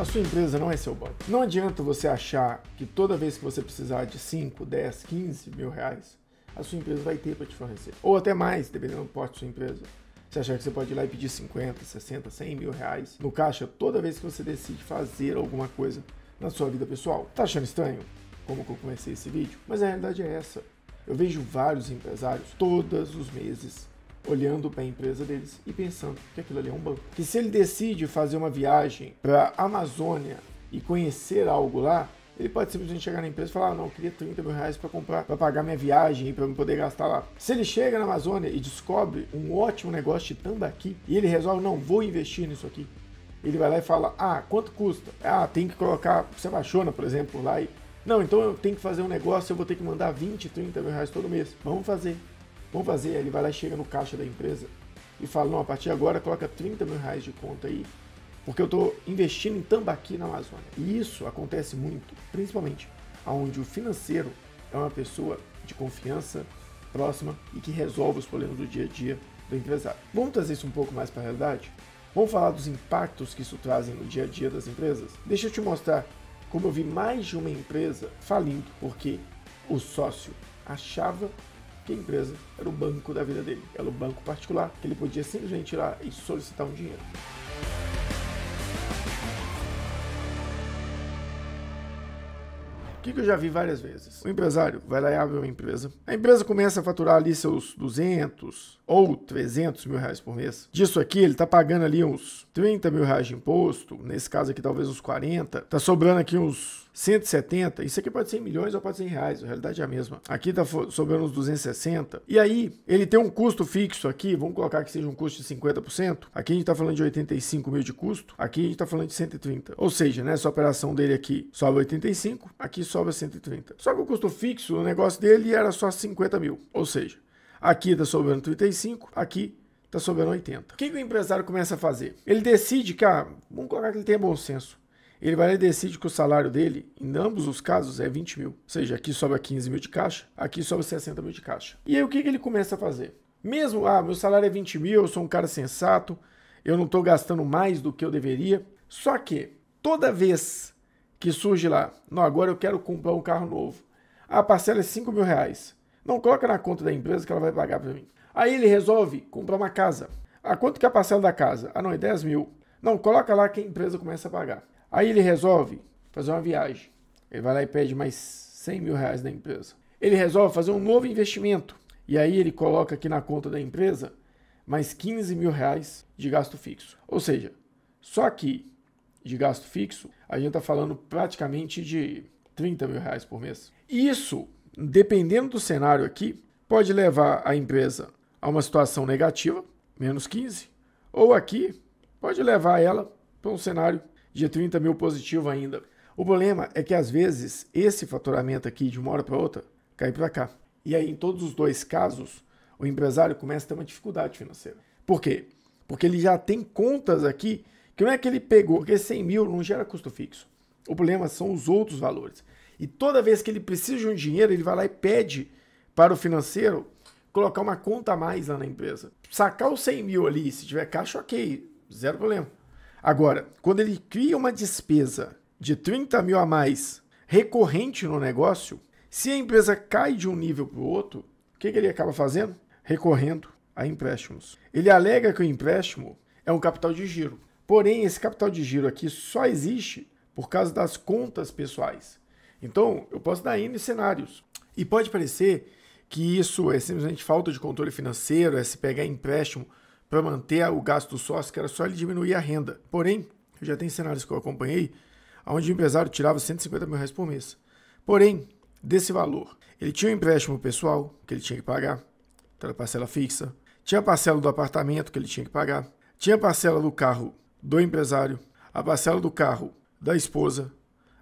A sua empresa não é seu banco. Não adianta você achar que toda vez que você precisar de 5, 10, 15 mil reais, a sua empresa vai ter para te fornecer. Ou até mais, dependendo do porte da sua empresa. Você achar que você pode ir lá e pedir 50, 60, 100 mil reais no caixa toda vez que você decide fazer alguma coisa na sua vida pessoal. Tá achando estranho como eu comecei esse vídeo? Mas a realidade é essa. Eu vejo vários empresários todos os meses olhando para a empresa deles e pensando que aquilo ali é um banco. Que se ele decide fazer uma viagem para a Amazônia e conhecer algo lá, ele pode simplesmente chegar na empresa e falar: ah, não, eu queria 30 mil reais para comprar, para pagar minha viagem e para eu poder gastar lá. Se ele chega na Amazônia e descobre um ótimo negócio de tambaqui e ele resolve: não, vou investir nisso aqui. Ele vai lá e fala: ah, quanto custa? Ah, tem que colocar Sebachona, por exemplo, lá e. Não, então eu tenho que fazer um negócio, eu vou ter que mandar 20, 30 mil reais todo mês. Vamos fazer. Vamos fazer, ele vai lá e chega no caixa da empresa e fala, não, a partir de agora coloca 30 mil reais de conta aí, porque eu estou investindo em tambaqui na Amazônia. E isso acontece muito, principalmente onde o financeiro é uma pessoa de confiança próxima e que resolve os problemas do dia a dia do empresário. Vamos trazer isso um pouco mais para a realidade? Vamos falar dos impactos que isso trazem no dia a dia das empresas? Deixa eu te mostrar como eu vi mais de uma empresa falindo porque o sócio achava que a empresa era o banco da vida dele, era o banco particular que ele podia simplesmente ir lá e solicitar um dinheiro. O que, eu já vi várias vezes? O empresário vai lá e abre uma empresa. A empresa começa a faturar ali seus 200 ou 300 mil reais por mês. Disso aqui, ele está pagando ali uns 30 mil reais de imposto. Nesse caso aqui, talvez uns 40. Está sobrando aqui uns 170, isso aqui pode ser em milhões ou pode ser em reais, a realidade é a mesma. Aqui está sobrando uns 260. E aí, ele tem um custo fixo aqui, vamos colocar que seja um custo de 50%. Aqui a gente está falando de 85 mil de custo, aqui a gente está falando de 130. Ou seja, né, essa operação dele aqui sobe 85, aqui sobe 130. Só que o custo fixo, o negócio dele era só 50 mil. Ou seja, aqui está sobrando 35, aqui está sobrando 80. O que, que, o empresário começa a fazer? Ele decide, cara, ah, vamos colocar que ele tenha bom senso ele vai lá e decide que o salário dele, em ambos os casos, é 20 mil. Ou seja, aqui sobe a 15 mil de caixa, aqui sobe a 60 mil de caixa. E aí o que, que ele começa a fazer? Mesmo, ah, meu salário é 20 mil, eu sou um cara sensato, eu não estou gastando mais do que eu deveria. Só que toda vez que surge lá, não, agora eu quero comprar um carro novo. A parcela é 5 mil reais. Não coloca na conta da empresa que ela vai pagar para mim. Aí ele resolve comprar uma casa. A quanto que é a parcela da casa? Ah, não, é 10 mil. Não, coloca lá que a empresa começa a pagar. Aí ele resolve fazer uma viagem. Ele vai lá e pede mais 100 mil reais da empresa. Ele resolve fazer um novo investimento. E aí ele coloca aqui na conta da empresa mais 15 mil reais de gasto fixo. Ou seja, só aqui de gasto fixo, a gente está falando praticamente de 30 mil reais por mês. Isso, dependendo do cenário aqui, pode levar a empresa a uma situação negativa, menos 15, ou aqui pode levar ela para um cenário de 30 mil positivo ainda. O problema é que às vezes esse faturamento aqui de uma hora para outra cai para cá. E aí, em todos os dois casos, o empresário começa a ter uma dificuldade financeira. Por quê? Porque ele já tem contas aqui que não é que ele pegou, porque 100 mil não gera custo fixo. O problema são os outros valores. E toda vez que ele precisa de um dinheiro, ele vai lá e pede para o financeiro colocar uma conta a mais lá na empresa. Sacar os 100 mil ali, se tiver caixa, ok, zero problema. Agora, quando ele cria uma despesa de 30 mil a mais recorrente no negócio, se a empresa cai de um nível para o outro, o que, que ele acaba fazendo? Recorrendo a empréstimos. Ele alega que o empréstimo é um capital de giro. Porém, esse capital de giro aqui só existe por causa das contas pessoais. Então, eu posso dar N cenários. E pode parecer que isso é simplesmente falta de controle financeiro, é se pegar empréstimo para manter o gasto do sócio, que era só ele diminuir a renda. Porém, já tem cenários que eu acompanhei, onde o empresário tirava 150 mil reais por mês. Porém, desse valor, ele tinha um empréstimo pessoal que ele tinha que pagar, era parcela fixa, tinha a parcela do apartamento que ele tinha que pagar, tinha a parcela do carro do empresário, a parcela do carro da esposa,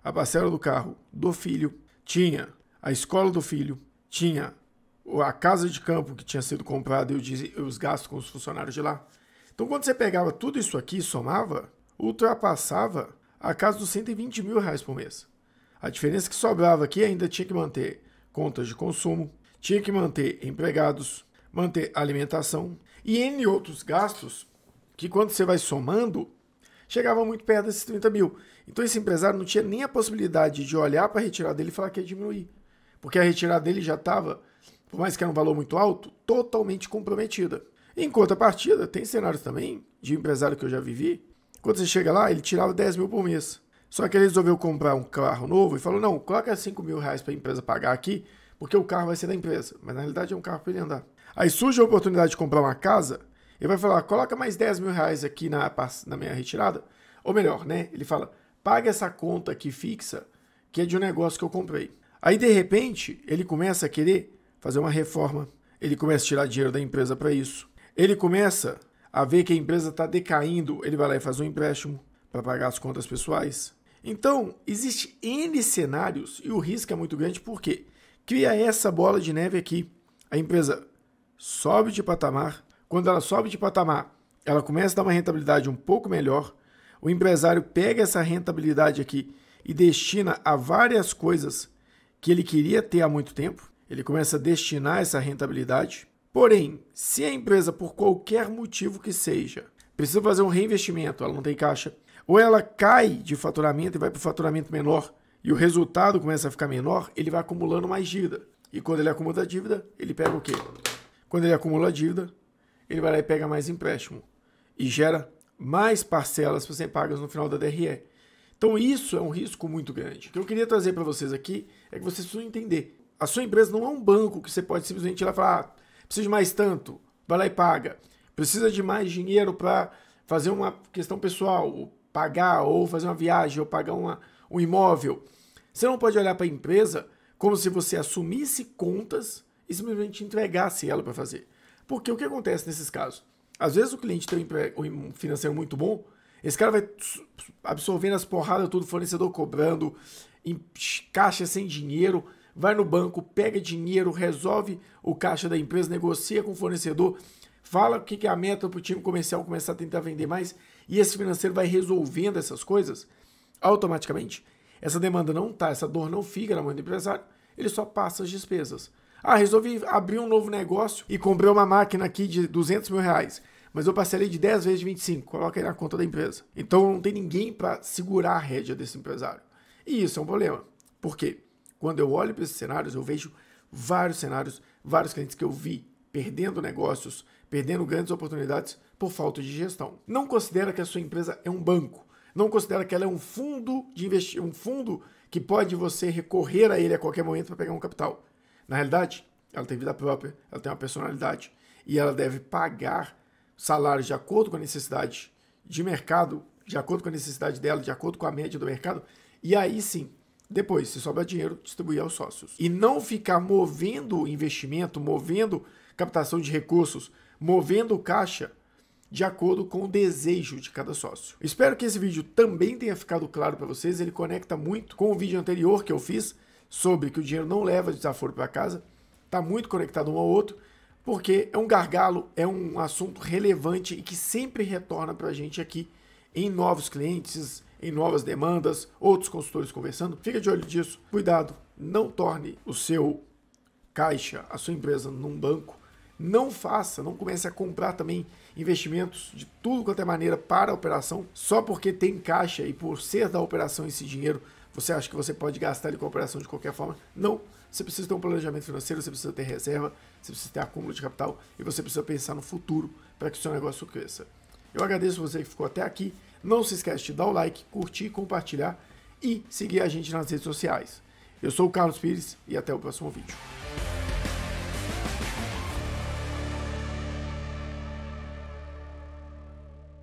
a parcela do carro do filho, tinha a escola do filho, tinha a casa de campo que tinha sido comprada e os gastos com os funcionários de lá. Então, quando você pegava tudo isso aqui e somava, ultrapassava a casa dos 120 mil reais por mês. A diferença é que sobrava aqui ainda tinha que manter contas de consumo, tinha que manter empregados, manter alimentação e N outros gastos que, quando você vai somando, chegava muito perto desses 30 mil. Então, esse empresário não tinha nem a possibilidade de olhar para a retirada dele e falar que ia diminuir, porque a retirada dele já estava por mais que era é um valor muito alto, totalmente comprometida. Em contrapartida, tem cenários também de empresário que eu já vivi. Quando você chega lá, ele tirava 10 mil por mês. Só que ele resolveu comprar um carro novo e falou: não, coloca 5 mil reais para a empresa pagar aqui, porque o carro vai ser da empresa. Mas na realidade é um carro para ele andar. Aí surge a oportunidade de comprar uma casa, ele vai falar: coloca mais 10 mil reais aqui na, na minha retirada. Ou melhor, né? Ele fala: paga essa conta aqui fixa, que é de um negócio que eu comprei. Aí de repente ele começa a querer fazer uma reforma, ele começa a tirar dinheiro da empresa para isso. Ele começa a ver que a empresa está decaindo, ele vai lá e faz um empréstimo para pagar as contas pessoais. Então, existe N cenários e o risco é muito grande porque cria essa bola de neve aqui. A empresa sobe de patamar, quando ela sobe de patamar, ela começa a dar uma rentabilidade um pouco melhor. O empresário pega essa rentabilidade aqui e destina a várias coisas que ele queria ter há muito tempo ele começa a destinar essa rentabilidade. Porém, se a empresa, por qualquer motivo que seja, precisa fazer um reinvestimento, ela não tem caixa, ou ela cai de faturamento e vai para o faturamento menor, e o resultado começa a ficar menor, ele vai acumulando mais dívida. E quando ele acumula dívida, ele pega o quê? Quando ele acumula dívida, ele vai lá e pega mais empréstimo e gera mais parcelas para serem pagas no final da DRE. Então isso é um risco muito grande. O que eu queria trazer para vocês aqui é que vocês precisam entender a sua empresa não é um banco que você pode simplesmente ir lá e falar: ah, preciso de mais tanto, vai lá e paga. Precisa de mais dinheiro para fazer uma questão pessoal, ou pagar, ou fazer uma viagem, ou pagar uma, um imóvel. Você não pode olhar para a empresa como se você assumisse contas e simplesmente entregasse ela para fazer. Porque o que acontece nesses casos? Às vezes o cliente tem um financeiro muito bom, esse cara vai absorvendo as porradas tudo, fornecedor cobrando, caixa sem dinheiro, vai no banco, pega dinheiro, resolve o caixa da empresa, negocia com o fornecedor, fala o que é a meta para o time comercial começar a tentar vender mais e esse financeiro vai resolvendo essas coisas automaticamente. Essa demanda não tá, essa dor não fica na mão do empresário, ele só passa as despesas. Ah, resolvi abrir um novo negócio e comprei uma máquina aqui de 200 mil reais, mas eu parcelei de 10 vezes de 25, coloca aí na conta da empresa. Então não tem ninguém para segurar a rédea desse empresário. E isso é um problema. Por quê? Quando eu olho para esses cenários, eu vejo vários cenários, vários clientes que eu vi perdendo negócios, perdendo grandes oportunidades por falta de gestão. Não considera que a sua empresa é um banco, não considera que ela é um fundo de investir, um fundo que pode você recorrer a ele a qualquer momento para pegar um capital. Na realidade, ela tem vida própria, ela tem uma personalidade e ela deve pagar salários de acordo com a necessidade de mercado, de acordo com a necessidade dela, de acordo com a média do mercado. E aí sim, depois, se sobrar dinheiro, distribuir aos sócios. E não ficar movendo investimento, movendo captação de recursos, movendo caixa de acordo com o desejo de cada sócio. Espero que esse vídeo também tenha ficado claro para vocês, ele conecta muito com o vídeo anterior que eu fiz sobre que o dinheiro não leva desaforo para casa, está muito conectado um ao outro, porque é um gargalo, é um assunto relevante e que sempre retorna para a gente aqui em novos clientes, em novas demandas, outros consultores conversando. Fica de olho disso. Cuidado, não torne o seu caixa, a sua empresa num banco. Não faça, não comece a comprar também investimentos de tudo quanto é maneira para a operação, só porque tem caixa e por ser da operação esse dinheiro, você acha que você pode gastar ele com a operação de qualquer forma. Não, você precisa ter um planejamento financeiro, você precisa ter reserva, você precisa ter acúmulo de capital e você precisa pensar no futuro para que o seu negócio cresça. Eu agradeço você que ficou até aqui. Não se esquece de dar o like, curtir, compartilhar e seguir a gente nas redes sociais. Eu sou o Carlos Pires e até o próximo vídeo.